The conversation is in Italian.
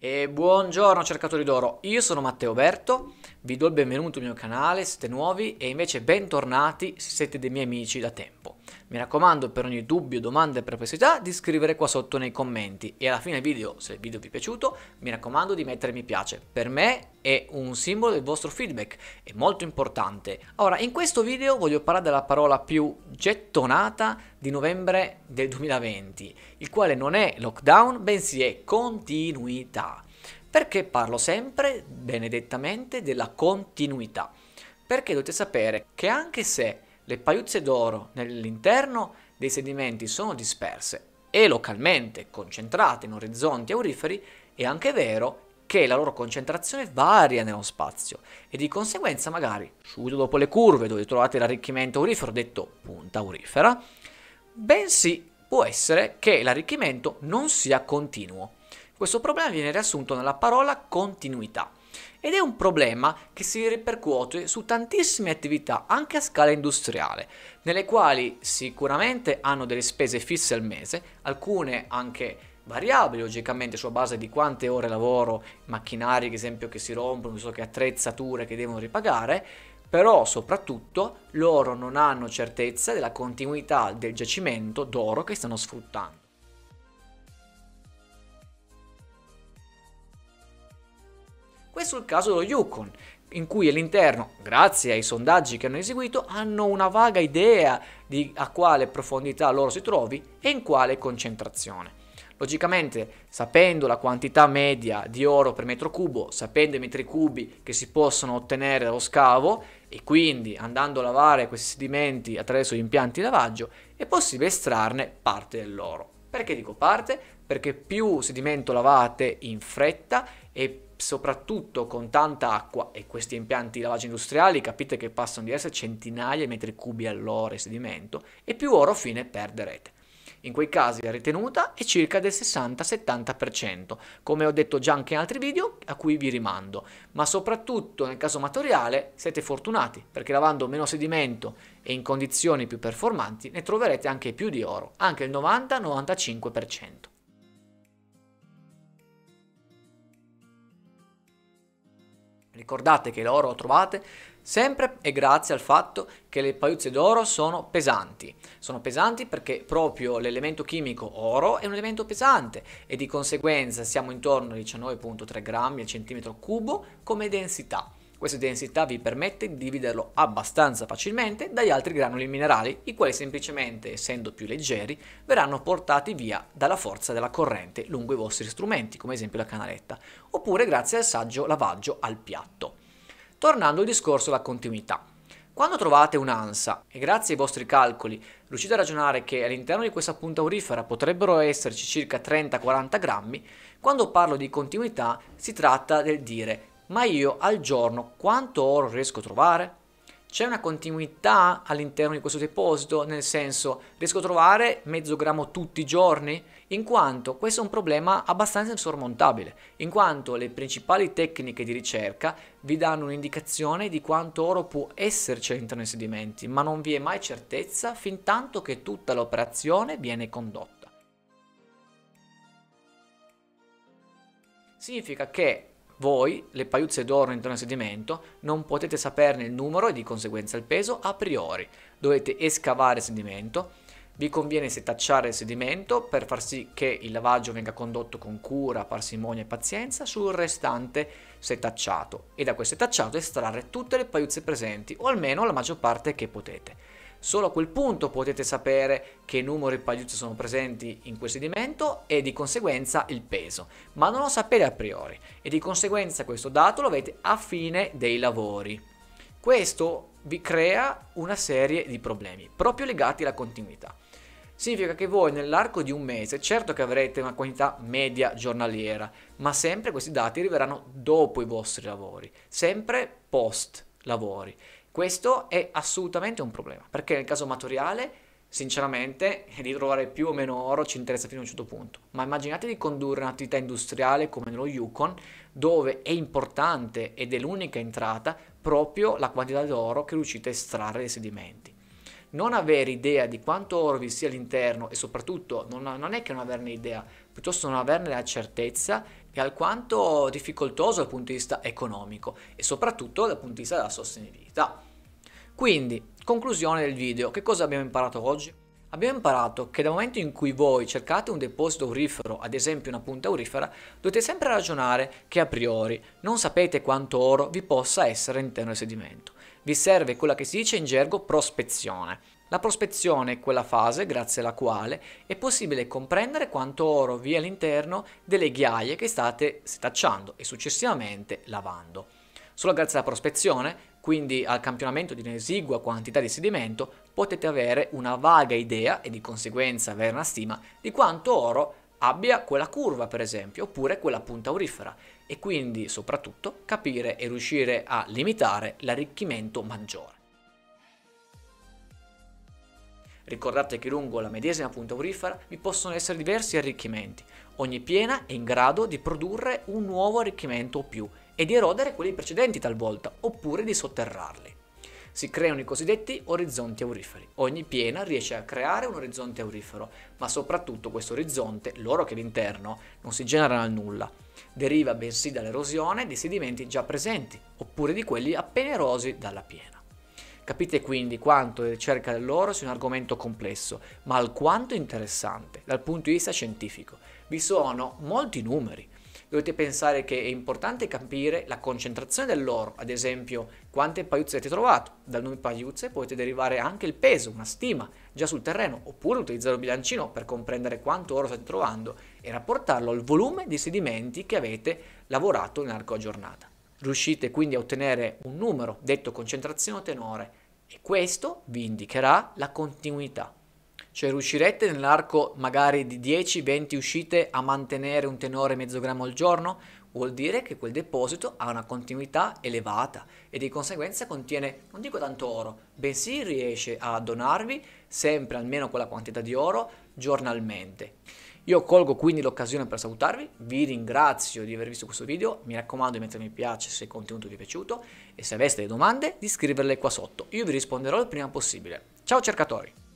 E buongiorno cercatori d'oro, io sono Matteo Berto, vi do il benvenuto al mio canale se siete nuovi e invece bentornati se siete dei miei amici da tempo. Mi raccomando per ogni dubbio, domanda e perplessità di scrivere qua sotto nei commenti e alla fine video, se il video vi è piaciuto, mi raccomando di mettere mi piace. Per me è un simbolo del vostro feedback, è molto importante. Ora, in questo video voglio parlare della parola più gettonata di novembre del 2020, il quale non è lockdown, bensì è continuità. Perché parlo sempre benedettamente della continuità? Perché dovete sapere che anche se le paiuzze d'oro nell'interno dei sedimenti sono disperse e localmente concentrate in orizzonti auriferi, è anche vero che la loro concentrazione varia nello spazio e di conseguenza magari subito dopo le curve dove trovate l'arricchimento aurifero detto punta aurifera, bensì può essere che l'arricchimento non sia continuo. Questo problema viene riassunto nella parola continuità ed è un problema che si ripercuote su tantissime attività anche a scala industriale, nelle quali sicuramente hanno delle spese fisse al mese, alcune anche variabili logicamente sulla base di quante ore lavoro, macchinari ad esempio che si rompono, so che attrezzature che devono ripagare, però soprattutto loro non hanno certezza della continuità del giacimento d'oro che stanno sfruttando. Questo è il caso dello Yukon, in cui all'interno, grazie ai sondaggi che hanno eseguito, hanno una vaga idea di a quale profondità loro si trovi e in quale concentrazione. Logicamente, sapendo la quantità media di oro per metro cubo, sapendo i metri cubi che si possono ottenere dallo scavo e quindi andando a lavare questi sedimenti attraverso gli impianti di lavaggio, è possibile estrarne parte dell'oro. Perché dico parte? perché più sedimento lavate in fretta e soprattutto con tanta acqua e questi impianti di lavaggio industriali capite che passano di essere centinaia di metri cubi all'ora di sedimento e più oro fine perderete. In quei casi la ritenuta è circa del 60-70%, come ho detto già anche in altri video a cui vi rimando, ma soprattutto nel caso amatoriale siete fortunati perché lavando meno sedimento e in condizioni più performanti ne troverete anche più di oro, anche il 90-95%. Ricordate che l'oro lo trovate sempre e grazie al fatto che le pagliuzze d'oro sono pesanti. Sono pesanti perché proprio l'elemento chimico oro è un elemento pesante e di conseguenza siamo intorno ai 19.3 grammi al centimetro cubo come densità. Questa densità vi permette di dividerlo abbastanza facilmente dagli altri granuli minerali, i quali semplicemente, essendo più leggeri, verranno portati via dalla forza della corrente lungo i vostri strumenti, come esempio la canaletta, oppure grazie al saggio lavaggio al piatto. Tornando al discorso della continuità. Quando trovate un'ansa e grazie ai vostri calcoli riuscite a ragionare che all'interno di questa punta aurifera potrebbero esserci circa 30-40 grammi, quando parlo di continuità si tratta del dire ma io al giorno quanto oro riesco a trovare? C'è una continuità all'interno di questo deposito, nel senso riesco a trovare mezzo grammo tutti i giorni? In quanto questo è un problema abbastanza insormontabile, in quanto le principali tecniche di ricerca vi danno un'indicazione di quanto oro può esserci all'interno dei sedimenti, ma non vi è mai certezza fin tanto che tutta l'operazione viene condotta. Significa che voi, le paiuzze d'oro intorno al sedimento, non potete saperne il numero e di conseguenza il peso a priori. Dovete escavare il sedimento. Vi conviene setacciare il sedimento per far sì che il lavaggio venga condotto con cura, parsimonia e pazienza sul restante setacciato e da questo setacciato estrarre tutte le paiuzze presenti o almeno la maggior parte che potete. Solo a quel punto potete sapere che numero e pagliuzzo sono presenti in quel sedimento e di conseguenza il peso, ma non lo sapete a priori e di conseguenza questo dato lo avete a fine dei lavori. Questo vi crea una serie di problemi, proprio legati alla continuità. Significa che voi nell'arco di un mese, certo che avrete una quantità media giornaliera, ma sempre questi dati arriveranno dopo i vostri lavori, sempre post lavori. Questo è assolutamente un problema, perché nel caso amatoriale, sinceramente, ritrovare più o meno oro ci interessa fino a un certo punto, ma immaginate di condurre un'attività industriale come nello Yukon, dove è importante ed è l'unica entrata proprio la quantità di oro che riuscite a estrarre dai sedimenti non avere idea di quanto oro vi sia all'interno e soprattutto non, non, è che non averne idea, piuttosto non averne la certezza è alquanto difficoltoso dal punto di vista economico e soprattutto dal punto di vista della sostenibilità. Quindi, conclusione del video, che cosa abbiamo imparato oggi? Abbiamo imparato che dal momento in cui voi cercate un deposito aurifero, ad esempio una punta aurifera, dovete sempre ragionare che a priori non sapete quanto oro vi possa essere all'interno del sedimento. Vi serve quella che si dice in gergo prospezione. La prospezione è quella fase grazie alla quale è possibile comprendere quanto oro vi è all'interno delle ghiaie che state setacciando e successivamente lavando. Solo grazie alla prospezione quindi al campionamento di un'esigua quantità di sedimento potete avere una vaga idea e di conseguenza avere una stima di quanto oro abbia quella curva per esempio oppure quella punta aurifera e quindi soprattutto capire e riuscire a limitare l'arricchimento maggiore. Ricordate che lungo la medesima punta aurifera vi possono essere diversi arricchimenti, ogni piena è in grado di produrre un nuovo arricchimento o più e di erodere quelli precedenti talvolta, oppure di sotterrarli. Si creano i cosiddetti orizzonti auriferi. Ogni piena riesce a creare un orizzonte aurifero, ma soprattutto questo orizzonte, loro che l'interno, non si genera dal nulla. Deriva bensì dall'erosione dei sedimenti già presenti, oppure di quelli appena erosi dalla piena. Capite quindi quanto la ricerca dell'oro sia un argomento complesso, ma alquanto interessante dal punto di vista scientifico. Vi sono molti numeri, dovete pensare che è importante capire la concentrazione dell'oro, ad esempio quante paiuzze avete trovato, dal nome paiuzze potete derivare anche il peso, una stima già sul terreno, oppure utilizzare un bilancino per comprendere quanto oro state trovando e rapportarlo al volume di sedimenti che avete lavorato nell'arco a giornata. Riuscite quindi a ottenere un numero detto concentrazione o tenore e questo vi indicherà la continuità. Cioè riuscirete nell'arco magari di 10-20 uscite a mantenere un tenore mezzo grammo al giorno? Vuol dire che quel deposito ha una continuità elevata e di conseguenza contiene, non dico tanto oro, bensì riesce a donarvi sempre almeno quella quantità di oro giornalmente. Io colgo quindi l'occasione per salutarvi, vi ringrazio di aver visto questo video, mi raccomando di mettere mi piace se il contenuto vi è piaciuto e se aveste delle domande di scriverle qua sotto, io vi risponderò il prima possibile. Ciao cercatori!